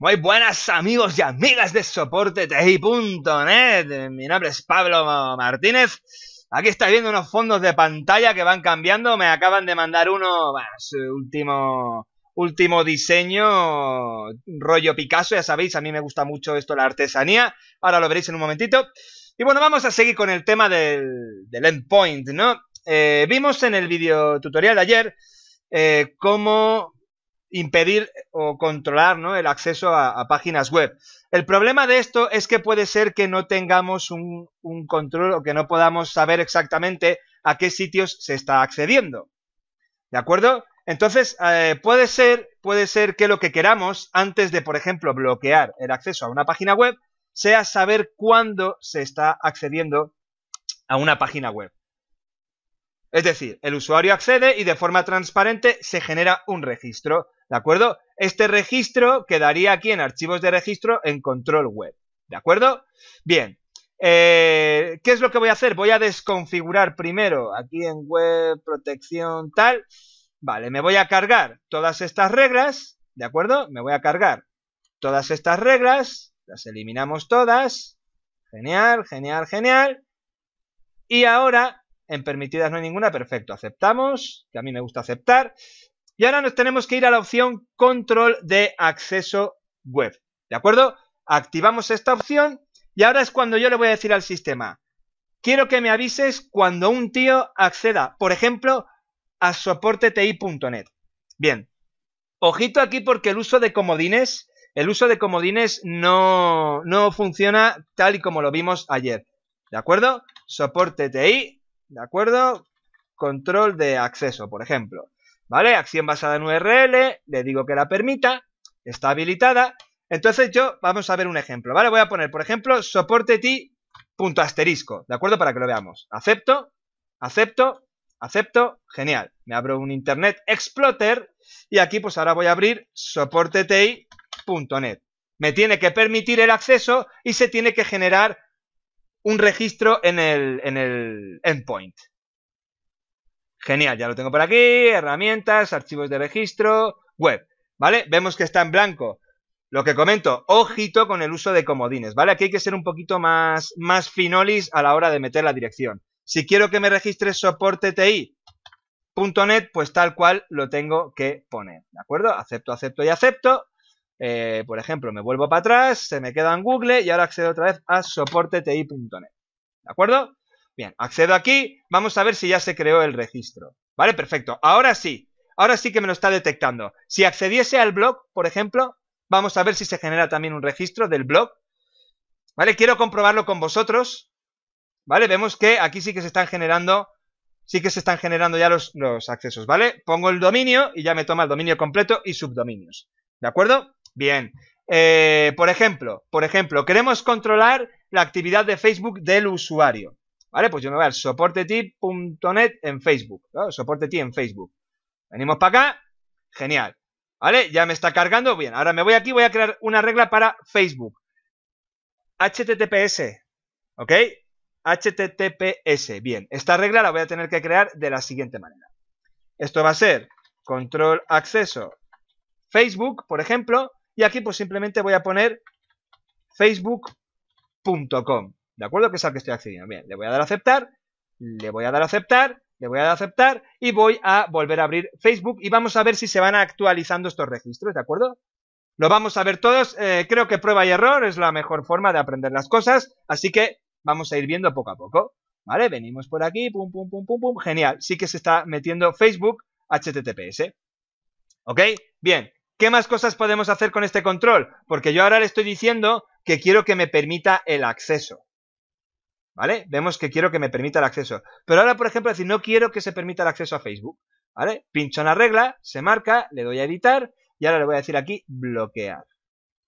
Muy buenas amigos y amigas de SoporteTI.net Mi nombre es Pablo Martínez. Aquí estáis viendo unos fondos de pantalla que van cambiando. Me acaban de mandar uno, bueno, eh, último, último diseño, rollo Picasso. Ya sabéis, a mí me gusta mucho esto, la artesanía. Ahora lo veréis en un momentito. Y bueno, vamos a seguir con el tema del, del endpoint, ¿no? Eh, vimos en el video tutorial de ayer eh, cómo impedir o controlar el acceso a, páginas web. El problema de esto es que puede ser que no tengamos un, control o que no podamos saber exactamente a qué sitios se está accediendo. ¿De acuerdo? Entonces, eh, puede ser que lo que queramos antes de, por ejemplo, bloquear el acceso a una página web, sea saber cuándo se está accediendo a una página web. Es decir, el usuario accede y de forma transparente se genera un registro, ¿de acuerdo? Este registro quedaría aquí en archivos de registro en control web, ¿de acuerdo? Bien, eh, ¿qué es lo que voy a hacer? Voy a desconfigurar primero aquí en web, protección, tal. Vale, me voy a cargar todas estas reglas, ¿de acuerdo? Me voy a cargar todas estas reglas, las eliminamos todas. Genial, genial, genial. Y ahora en permitidas no hay ninguna, perfecto. Aceptamos, que a mí me gusta aceptar. Y ahora nos tenemos que ir a la opción control de acceso web. ¿De acuerdo? Activamos esta opción y ahora es cuando yo le voy a decir al sistema, quiero que me avises cuando un tío acceda, por ejemplo, a soporteti.net. Bien, ojito aquí porque el uso de comodines, el uso de comodines no, no funciona tal y como lo vimos ayer. ¿De acuerdo? Soporte TI ¿De acuerdo? Control de acceso, por ejemplo. ¿Vale? Acción basada en URL, le digo que la permita, está habilitada. Entonces yo, vamos a ver un ejemplo, ¿vale? Voy a poner, por ejemplo, soporte ¿de acuerdo? Para que lo veamos. Acepto, acepto, acepto, genial. Me abro un Internet Explorer y aquí pues ahora voy a abrir soporte Me tiene que permitir el acceso y se tiene que generar un registro en el, en el endpoint. Genial, ya lo tengo por aquí, herramientas, archivos de registro, web, ¿vale? Vemos que está en blanco. Lo que comento, ojito con el uso de comodines, ¿vale? Aquí hay que ser un poquito más, más finolis a la hora de meter la dirección. Si quiero que me registre soporte TI, .net, pues tal cual lo tengo que poner, ¿de acuerdo? Acepto, acepto y acepto. Eh, por ejemplo, me vuelvo para atrás, se me queda en Google y ahora accedo otra vez a soporteti.net. ¿De acuerdo? Bien, accedo aquí, vamos a ver si ya se creó el registro. Vale, perfecto. Ahora sí, ahora sí que me lo está detectando. Si accediese al blog, por ejemplo, vamos a ver si se genera también un registro del blog. Vale, quiero comprobarlo con vosotros. Vale, vemos que aquí sí que se están generando, sí que se están generando ya los, los accesos, ¿vale? Pongo el dominio y ya me toma el dominio completo y subdominios. ¿De acuerdo? Bien. Eh, por ejemplo, por ejemplo, queremos controlar la actividad de Facebook del usuario. ¿Vale? Pues yo me voy a soportetip.net en Facebook. ¿no? Soportetip en Facebook. Venimos para acá. Genial. ¿Vale? Ya me está cargando. Bien, ahora me voy aquí, voy a crear una regla para Facebook. HTTPS. ¿Ok? HTTPS. Bien, esta regla la voy a tener que crear de la siguiente manera. Esto va a ser control acceso Facebook, por ejemplo, y aquí pues simplemente voy a poner facebook.com. ¿De acuerdo? Que es al que estoy accediendo. Bien, le voy a dar a aceptar, le voy a dar a aceptar, le voy a dar a aceptar y voy a volver a abrir Facebook y vamos a ver si se van actualizando estos registros, ¿de acuerdo? Lo vamos a ver todos. Eh, creo que prueba y error es la mejor forma de aprender las cosas, así que vamos a ir viendo poco a poco. ¿Vale? Venimos por aquí, pum, pum, pum, pum, pum. Genial. Sí que se está metiendo Facebook HTTPS. ¿Ok? Bien. ¿Qué más cosas podemos hacer con este control? Porque yo ahora le estoy diciendo que quiero que me permita el acceso. ¿Vale? Vemos que quiero que me permita el acceso. Pero ahora, por ejemplo, decir, no quiero que se permita el acceso a Facebook. ¿Vale? Pincho en la regla, se marca, le doy a editar y ahora le voy a decir aquí bloquear.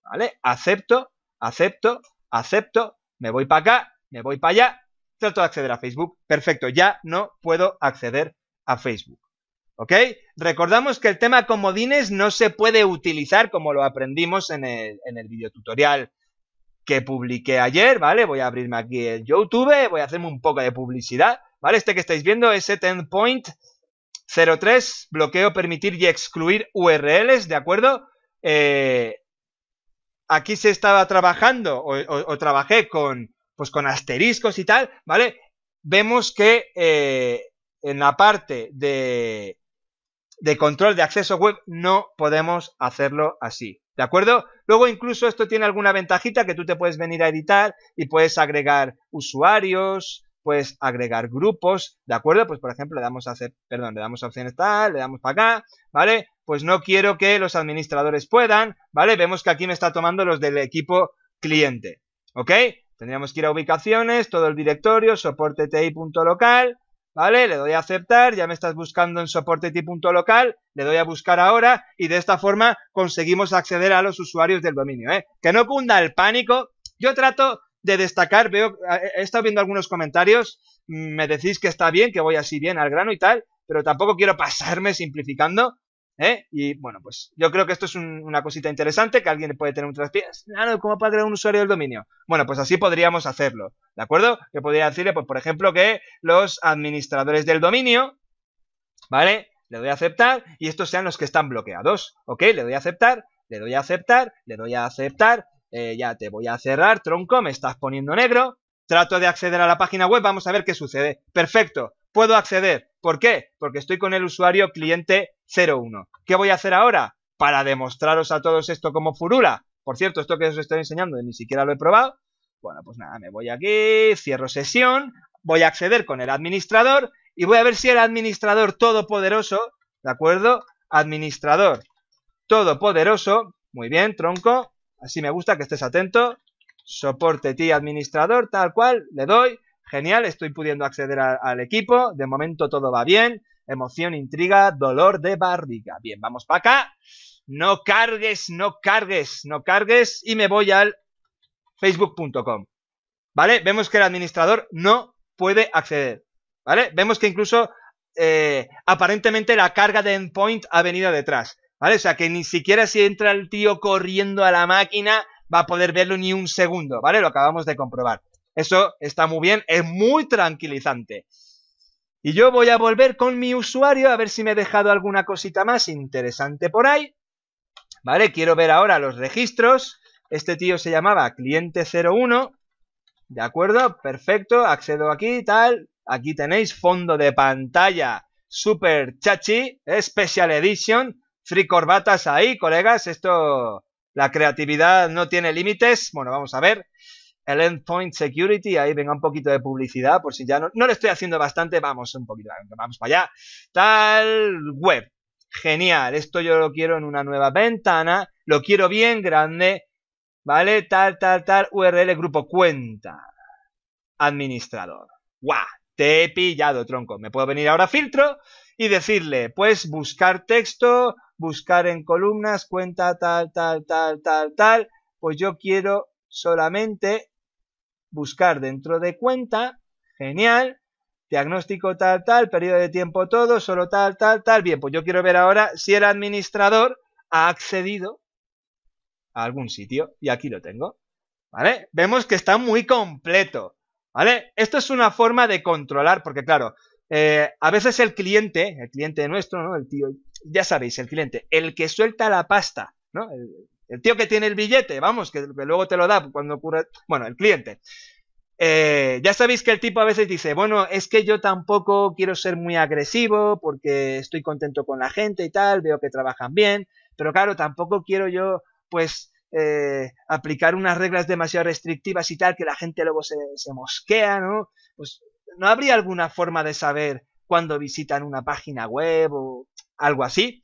¿Vale? Acepto, acepto, acepto, me voy para acá, me voy para allá, trato de acceder a Facebook. Perfecto, ya no puedo acceder a Facebook. ¿Ok? Recordamos que el tema comodines no se puede utilizar como lo aprendimos en el, en el videotutorial que publiqué ayer, ¿vale? Voy a abrirme aquí el YouTube, voy a hacerme un poco de publicidad, ¿vale? Este que estáis viendo es Ten Point 03, bloqueo, permitir y excluir URLs, ¿de acuerdo? Eh, aquí se estaba trabajando o, trabajé con, pues con asteriscos y tal, ¿vale? Vemos que eh, en la parte de, de control de acceso web no podemos hacerlo así. ¿De acuerdo? Luego incluso esto tiene alguna ventajita que tú te puedes venir a editar y puedes agregar usuarios, puedes agregar grupos, ¿de acuerdo? Pues por ejemplo le damos a hacer, perdón, le damos a opciones tal, le damos para acá, ¿vale? Pues no quiero que los administradores puedan, ¿vale? Vemos que aquí me está tomando los del equipo cliente, ¿ok? Tendríamos que ir a ubicaciones, todo el directorio, soporte ti.local, ¿vale? Le doy a aceptar, ya me estás buscando en local le doy a buscar ahora y de esta forma conseguimos acceder a los usuarios del dominio, ¿eh? Que no cunda el pánico. Yo trato de destacar, veo, he estado viendo algunos comentarios, mm, me decís que está bien, que voy así bien al grano y tal, pero tampoco quiero pasarme simplificando ¿eh? Y bueno, pues yo creo que esto es una cosita interesante que alguien puede tener un traspiés. Claro, ¿cómo puede crear un usuario del dominio? Bueno, pues así podríamos hacerlo, ¿de acuerdo? que podría decirle, pues por ejemplo, que los administradores del dominio, ¿vale? Le doy a aceptar y estos sean los que están bloqueados, ¿ok? Le doy a aceptar, le doy a aceptar, le doy a aceptar, eh, ya te voy a cerrar, tronco, me estás poniendo negro. Trato de acceder a la página web, vamos a ver qué sucede. Perfecto, puedo acceder. ¿Por qué? Porque estoy con el usuario cliente 01 ¿Qué voy a hacer ahora? Para demostraros a todos esto como furula. Por cierto, esto que os estoy enseñando ni siquiera lo he probado. Bueno, pues nada, me voy aquí, cierro sesión, voy a acceder con el administrador y voy a ver si el administrador todopoderoso, ¿de acuerdo? Administrador todopoderoso, muy bien, tronco, así me gusta que estés atento, soporte ti administrador, tal cual, le doy, genial, estoy pudiendo acceder al equipo, de momento todo va bien, Emoción, intriga, dolor de barriga. Bien, vamos para acá. No cargues, no cargues, no cargues. Y me voy al facebook.com. ¿Vale? Vemos que el administrador no puede acceder. ¿Vale? Vemos que incluso eh, aparentemente la carga de endpoint ha venido detrás. ¿Vale? O sea que ni siquiera si entra el tío corriendo a la máquina va a poder verlo ni un segundo. ¿Vale? Lo acabamos de comprobar. Eso está muy bien, es muy tranquilizante. Y yo voy a volver con mi usuario a ver si me he dejado alguna cosita más interesante por ahí. Vale, quiero ver ahora los registros. Este tío se llamaba cliente 01. De acuerdo, perfecto. Accedo aquí, y tal. Aquí tenéis fondo de pantalla. Super chachi. Special Edition. Free corbatas ahí, colegas. Esto... La creatividad no tiene límites. Bueno, vamos a ver el Endpoint Security, ahí venga un poquito de publicidad, por si ya no, no le estoy haciendo bastante, vamos un poquito, vamos para allá. Tal web, genial, esto yo lo quiero en una nueva ventana, lo quiero bien grande, ¿vale? Tal, tal, tal, URL, grupo cuenta, administrador. ¡Guau! Te he pillado, tronco. Me puedo venir ahora a filtro y decirle, pues buscar texto, buscar en columnas, cuenta tal, tal, tal, tal, tal. Pues yo quiero solamente buscar dentro de cuenta, genial, diagnóstico tal, tal, periodo de tiempo todo, solo tal, tal, tal, bien, pues yo quiero ver ahora si el administrador ha accedido a algún sitio, y aquí lo tengo, ¿vale? Vemos que está muy completo, ¿vale? Esto es una forma de controlar, porque claro, eh, a veces el cliente, el cliente nuestro, ¿no? El tío, ya sabéis, el cliente, el que suelta la pasta, ¿no? El, el tío que tiene el billete, vamos, que, luego te lo da cuando ocurre. Bueno, el cliente. Eh, ya sabéis que el tipo a veces dice, bueno, es que yo tampoco quiero ser muy agresivo porque estoy contento con la gente y tal, veo que trabajan bien, pero claro, tampoco quiero yo, pues, eh, aplicar unas reglas demasiado restrictivas y tal, que la gente luego se, se mosquea, ¿no? Pues, ¿no habría alguna forma de saber cuándo visitan una página web o algo así?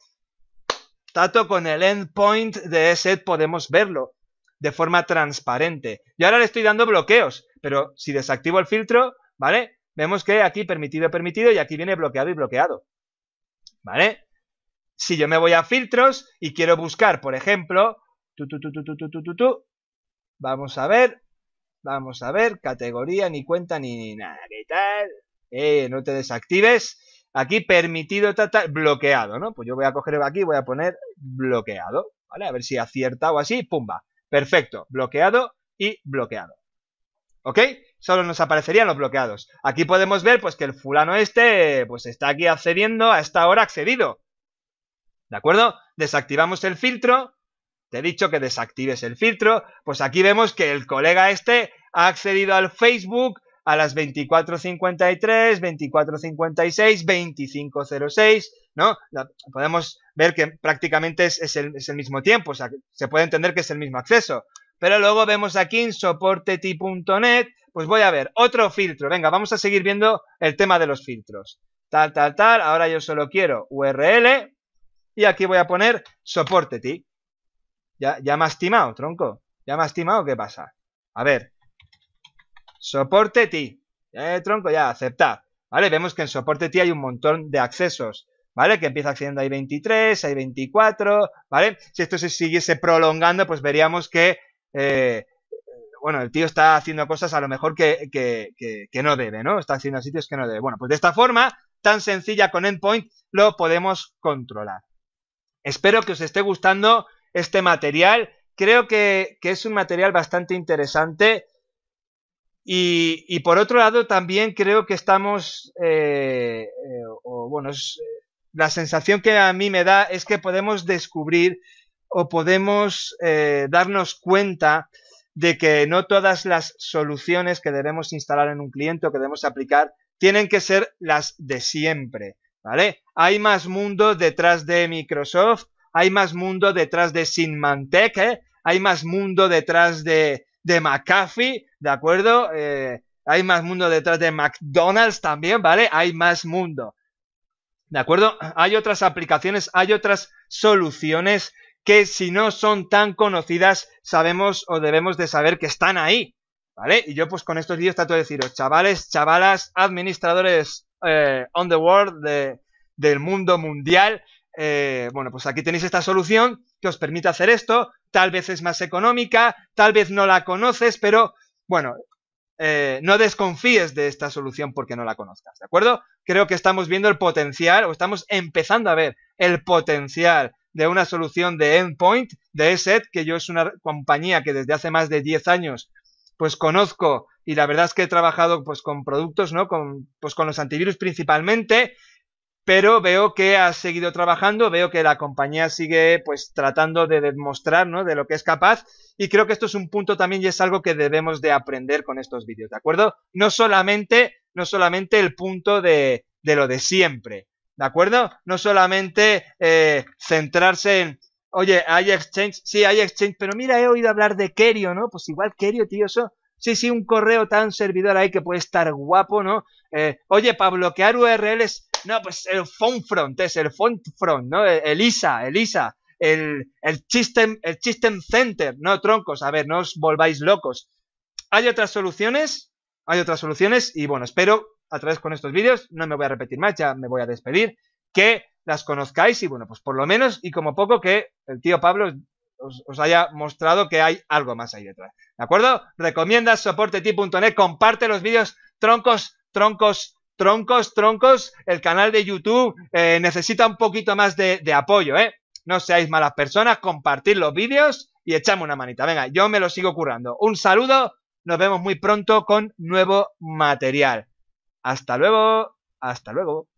con el endpoint de set podemos verlo de forma transparente. Yo ahora le estoy dando bloqueos, pero si desactivo el filtro, ¿vale? Vemos que aquí permitido, permitido, y aquí viene bloqueado y bloqueado. ¿Vale? Si yo me voy a filtros y quiero buscar, por ejemplo, vamos a ver, vamos a ver, categoría, ni cuenta, ni nada, ¿qué tal? Eh, no te desactives. Aquí permitido tratar, bloqueado, ¿no? Pues yo voy a coger aquí, voy a poner bloqueado, ¿vale? A ver si acierta o así, pumba. Perfecto, bloqueado y bloqueado. ¿Ok? Solo nos aparecerían los bloqueados. Aquí podemos ver, pues, que el fulano este, pues, está aquí accediendo, a esta hora accedido. ¿De acuerdo? Desactivamos el filtro. Te he dicho que desactives el filtro. Pues aquí vemos que el colega este ha accedido al Facebook a las 24.53, 24.56, 25.06, ¿no? Podemos ver que prácticamente es, el, mismo tiempo, o sea, se puede entender que es el mismo acceso. Pero luego vemos aquí en soporteti.net, pues voy a ver otro filtro. Venga, vamos a seguir viendo el tema de los filtros. Tal, tal, tal, ahora yo solo quiero URL y aquí voy a poner soporteti. Ya, ya me ha estimado, tronco. Ya me ha estimado ¿qué pasa? A ver, soporte ti. Eh, tronco, ya, acepta, ¿Vale? Vemos que en soporte ti hay un montón de accesos. ¿Vale? Que empieza accediendo hay 23, hay 24, ¿vale? Si esto se siguiese prolongando, pues veríamos que, eh, bueno, el tío está haciendo cosas a lo mejor que, que, no debe, ¿no? Está haciendo sitios que no debe. Bueno, pues de esta forma, tan sencilla con Endpoint, lo podemos controlar. Espero que os esté gustando este material. Creo que, es un material bastante interesante y, por otro lado, también creo que estamos, eh, eh, o bueno, la sensación que a mí me da es que podemos descubrir o podemos eh, darnos cuenta de que no todas las soluciones que debemos instalar en un cliente o que debemos aplicar tienen que ser las de siempre, ¿vale? Hay más mundo detrás de Microsoft, hay más mundo detrás de Symantec, hay más mundo detrás de, de McAfee, ¿de acuerdo? Eh, hay más mundo detrás de McDonald's también, ¿vale? Hay más mundo. ¿De acuerdo? Hay otras aplicaciones, hay otras soluciones que si no son tan conocidas, sabemos o debemos de saber que están ahí. ¿Vale? Y yo pues con estos vídeos trato de deciros, chavales, chavalas, administradores eh, on the world del mundo mundial, eh, bueno, pues aquí tenéis esta solución que os permite hacer esto, tal vez es más económica, tal vez no la conoces, pero bueno, eh, no desconfíes de esta solución porque no la conozcas, ¿de acuerdo? Creo que estamos viendo el potencial, o estamos empezando a ver el potencial de una solución de Endpoint, de ESET, que yo es una compañía que desde hace más de 10 años pues conozco y la verdad es que he trabajado pues con productos, ¿no? Con, pues con los antivirus principalmente pero veo que ha seguido trabajando, veo que la compañía sigue pues tratando de demostrar ¿no? de lo que es capaz y creo que esto es un punto también y es algo que debemos de aprender con estos vídeos, ¿de acuerdo? No solamente, no solamente el punto de, de lo de siempre, ¿de acuerdo? No solamente eh, centrarse en, oye, hay exchange, sí, hay exchange, pero mira, he oído hablar de Kerio, ¿no? Pues igual Kerio, tío, eso... Sí, sí, un correo tan servidor ahí que puede estar guapo, ¿no? Eh, oye, para bloquear URLs no, pues el phone front es el font front, ¿no? Elisa, Elisa, el, el, el system center, no troncos, a ver, no os volváis locos. Hay otras soluciones, hay otras soluciones y bueno, espero a través con estos vídeos, no me voy a repetir más, ya me voy a despedir, que las conozcáis y bueno, pues por lo menos y como poco que el tío Pablo os, haya mostrado que hay algo más ahí detrás. ¿De acuerdo? Recomienda soporteti.net, comparte los vídeos troncos, troncos, troncos, troncos, el canal de YouTube eh, necesita un poquito más de, de, apoyo, ¿eh? No seáis malas personas, compartid los vídeos y echadme una manita. Venga, yo me lo sigo currando. Un saludo, nos vemos muy pronto con nuevo material. Hasta luego, hasta luego.